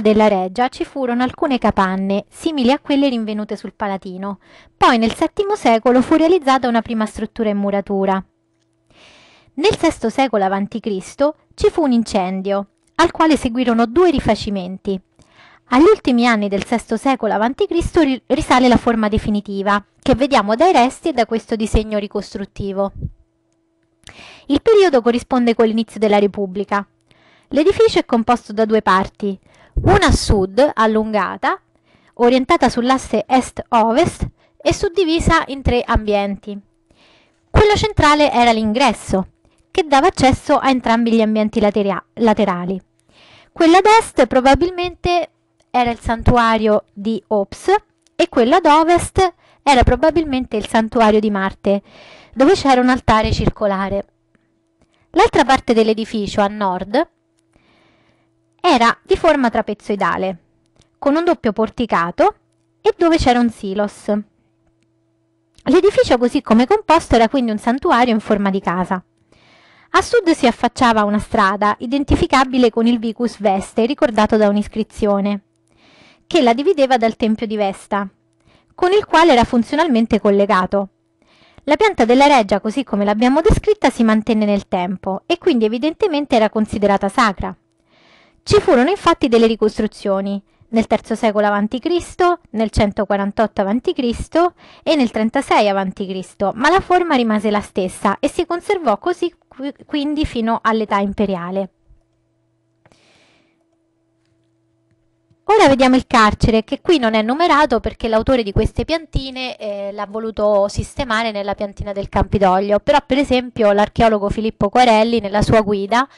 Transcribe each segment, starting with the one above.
Prima della Regia ci furono alcune capanne, simili a quelle rinvenute sul Palatino. Poi nel VII secolo fu realizzata una prima struttura in muratura. Nel VI secolo a.C. ci fu un incendio, al quale seguirono due rifacimenti. Agli ultimi anni del VI secolo a.C. risale la forma definitiva, che vediamo dai resti e da questo disegno ricostruttivo. Il periodo corrisponde con l'inizio della Repubblica. L'edificio è composto da due parti una a sud allungata, orientata sull'asse est-ovest e suddivisa in tre ambienti. Quello centrale era l'ingresso, che dava accesso a entrambi gli ambienti lateria- laterali. Quella ad est probabilmente era il santuario di Ops e quella ad ovest era probabilmente il santuario di Marte, dove c'era un altare circolare. L'altra parte dell'edificio, a nord, era di forma trapezoidale, con un doppio porticato e dove c'era un silos. L'edificio così come composto era quindi un santuario in forma di casa. A sud si affacciava una strada identificabile con il Vicus Veste, ricordato da un'iscrizione, che la divideva dal Tempio di Vesta, con il quale era funzionalmente collegato. La pianta della reggia, così come l'abbiamo descritta, si mantenne nel tempo e quindi evidentemente era considerata sacra, ci furono infatti delle ricostruzioni nel III secolo a.C., nel 148 a.C. e nel 36 a.C., ma la forma rimase la stessa e si conservò così quindi fino all'età imperiale. Ora vediamo il carcere che qui non è numerato perché l'autore di queste piantine eh, l'ha voluto sistemare nella piantina del Campidoglio, però per esempio l'archeologo Filippo Quarelli nella sua guida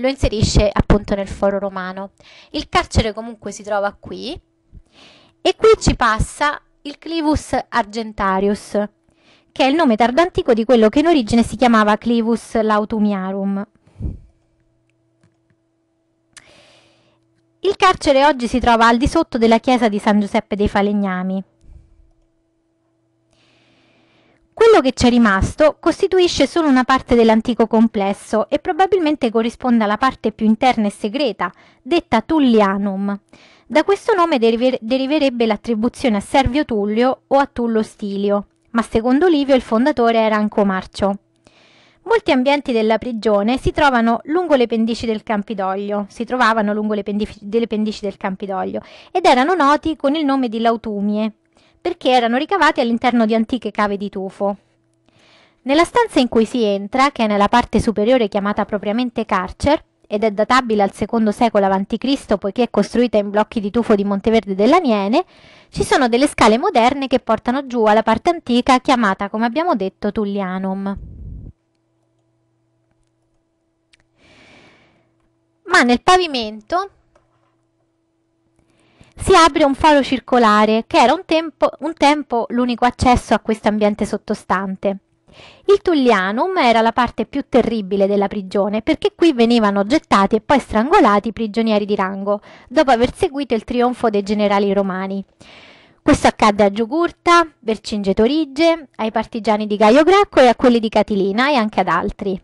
lo inserisce appunto nel foro romano. Il carcere comunque si trova qui e qui ci passa il Clivus Argentarius, che è il nome tardantico di quello che in origine si chiamava Clivus Lautumiarum. Il carcere oggi si trova al di sotto della chiesa di San Giuseppe dei Falegnami Quello che c'è rimasto costituisce solo una parte dell'antico complesso e probabilmente corrisponde alla parte più interna e segreta, detta Tullianum. Da questo nome deriver- deriverebbe l'attribuzione a Servio Tullio o a Tullo Stilio, ma secondo Livio il fondatore era Ancomarcio. Molti ambienti della prigione si trovano lungo le pendici del Campidoglio, si trovavano lungo le pendici, delle pendici del Campidoglio ed erano noti con il nome di lautumie, perché erano ricavati all'interno di antiche cave di tufo. Nella stanza in cui si entra, che è nella parte superiore chiamata propriamente carcer, ed è databile al II secolo a.C. poiché è costruita in blocchi di tufo di Monteverde dell'Aniene, ci sono delle scale moderne che portano giù alla parte antica chiamata, come abbiamo detto, Tullianum. Ma nel pavimento si apre un foro circolare che era un tempo, un tempo l'unico accesso a questo ambiente sottostante. Il Tullianum era la parte più terribile della prigione perché qui venivano gettati e poi strangolati i prigionieri di rango, dopo aver seguito il trionfo dei generali romani. Questo accadde a Giugurta, Vercingetorige, ai partigiani di Gaio Gracco e a quelli di Catilina e anche ad altri.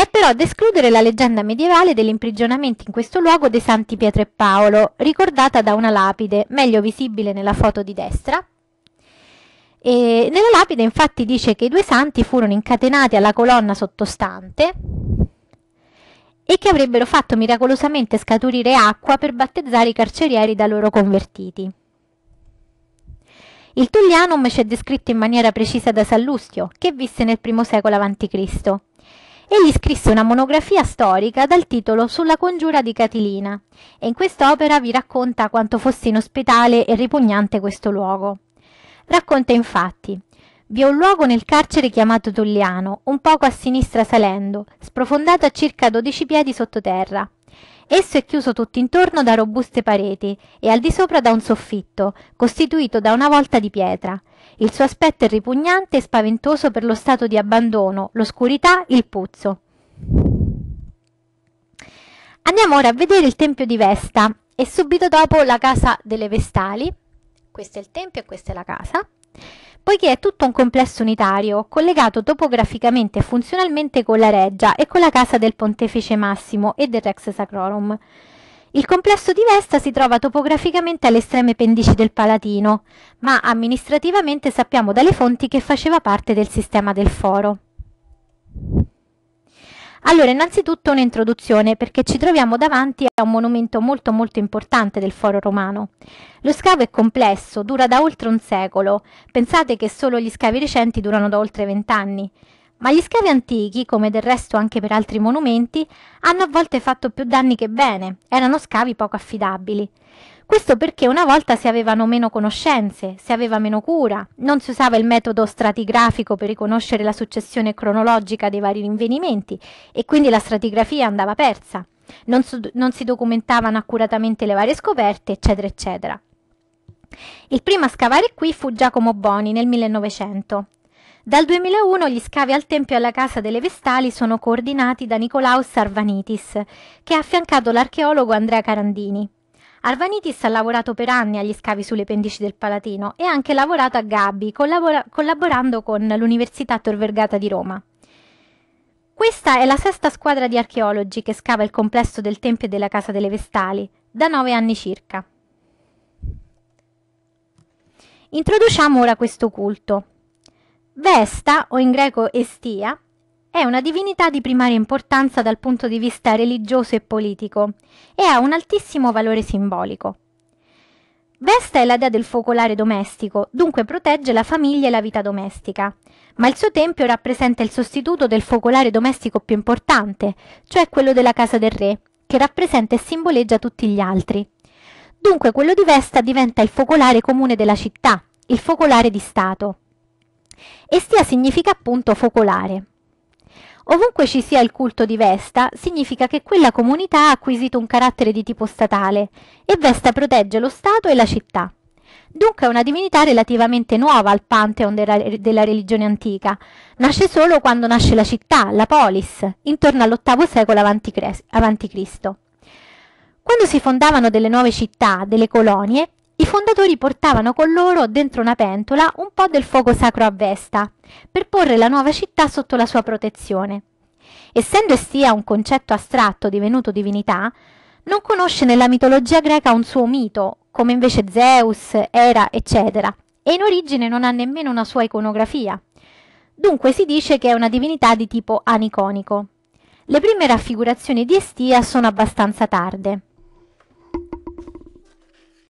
È però da escludere la leggenda medievale dell'imprigionamento in questo luogo dei santi Pietro e Paolo, ricordata da una lapide, meglio visibile nella foto di destra. E nella lapide infatti dice che i due santi furono incatenati alla colonna sottostante e che avrebbero fatto miracolosamente scaturire acqua per battezzare i carcerieri da loro convertiti. Il Tullianum ci è descritto in maniera precisa da Sallustio, che visse nel I secolo a.C. Egli scrisse una monografia storica dal titolo Sulla congiura di Catilina e in quest'opera vi racconta quanto fosse inospitale e ripugnante questo luogo. Racconta infatti vi è un luogo nel carcere chiamato Tulliano, un poco a sinistra salendo, sprofondato a circa 12 piedi sottoterra. Esso è chiuso tutt'intorno da robuste pareti e al di sopra da un soffitto, costituito da una volta di pietra. Il suo aspetto è ripugnante e spaventoso per lo stato di abbandono, l'oscurità, il puzzo. Andiamo ora a vedere il Tempio di Vesta e subito dopo la casa delle Vestali. Questo è il Tempio e questa è la casa poiché è tutto un complesso unitario, collegato topograficamente e funzionalmente con la Reggia e con la casa del Pontefice Massimo e del Rex Sacrorum. Il complesso di Vesta si trova topograficamente alle estreme pendici del Palatino, ma amministrativamente sappiamo dalle fonti che faceva parte del sistema del Foro. Allora, innanzitutto un'introduzione perché ci troviamo davanti a un monumento molto molto importante del foro romano. Lo scavo è complesso, dura da oltre un secolo. Pensate che solo gli scavi recenti durano da oltre vent'anni ma gli scavi antichi, come del resto anche per altri monumenti, hanno a volte fatto più danni che bene, erano scavi poco affidabili. Questo perché una volta si avevano meno conoscenze, si aveva meno cura, non si usava il metodo stratigrafico per riconoscere la successione cronologica dei vari rinvenimenti e quindi la stratigrafia andava persa, non, su- non si documentavano accuratamente le varie scoperte, eccetera, eccetera. Il primo a scavare qui fu Giacomo Boni nel 1900 dal 2001 gli scavi al Tempio e alla Casa delle Vestali sono coordinati da Nicolaus Arvanitis, che ha affiancato l'archeologo Andrea Carandini. Arvanitis ha lavorato per anni agli scavi sulle pendici del Palatino e ha anche lavorato a Gabbi, collabora- collaborando con l'Università Tor Vergata di Roma. Questa è la sesta squadra di archeologi che scava il complesso del Tempio e della Casa delle Vestali, da nove anni circa. Introduciamo ora questo culto. Vesta, o in greco Estia, è una divinità di primaria importanza dal punto di vista religioso e politico e ha un altissimo valore simbolico. Vesta è la dea del focolare domestico, dunque protegge la famiglia e la vita domestica, ma il suo tempio rappresenta il sostituto del focolare domestico più importante, cioè quello della casa del re, che rappresenta e simboleggia tutti gli altri. Dunque quello di Vesta diventa il focolare comune della città, il focolare di Stato e Stia significa appunto focolare. Ovunque ci sia il culto di Vesta, significa che quella comunità ha acquisito un carattere di tipo statale e Vesta protegge lo Stato e la città. Dunque è una divinità relativamente nuova al pantheon de della religione antica. Nasce solo quando nasce la città, la polis, intorno all'VIII secolo a.C. Quando si fondavano delle nuove città, delle colonie, i fondatori portavano con loro dentro una pentola un po' del fuoco sacro a Vesta per porre la nuova città sotto la sua protezione. Essendo Estia un concetto astratto divenuto divinità, non conosce nella mitologia greca un suo mito, come invece Zeus, Era, eccetera, e in origine non ha nemmeno una sua iconografia. Dunque si dice che è una divinità di tipo aniconico. Le prime raffigurazioni di Estia sono abbastanza tarde.